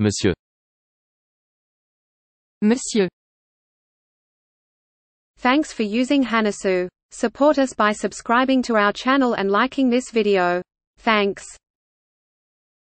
Monsieur. Monsieur. Thanks for using Hanasu. Support us by subscribing to our channel and liking this video. Thanks.